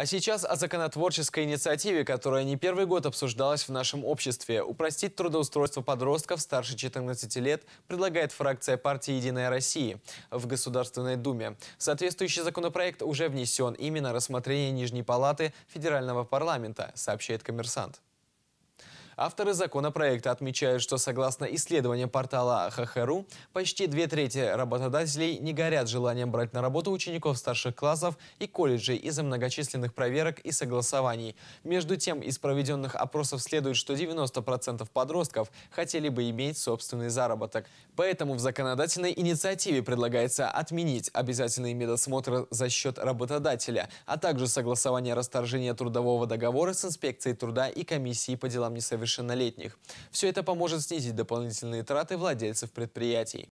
А сейчас о законотворческой инициативе, которая не первый год обсуждалась в нашем обществе. Упростить трудоустройство подростков старше 14 лет предлагает фракция партии «Единая Россия» в Государственной Думе. Соответствующий законопроект уже внесен именно рассмотрение Нижней Палаты Федерального парламента, сообщает коммерсант. Авторы законопроекта отмечают, что согласно исследованию портала ХХРУ, почти две трети работодателей не горят желанием брать на работу учеников старших классов и колледжей из-за многочисленных проверок и согласований. Между тем, из проведенных опросов следует, что 90% подростков хотели бы иметь собственный заработок. Поэтому в законодательной инициативе предлагается отменить обязательный медосмотр за счет работодателя, а также согласование расторжения трудового договора с инспекцией труда и комиссией по делам несовершеннолетних несовершеннолетних. Все это поможет снизить дополнительные траты владельцев предприятий.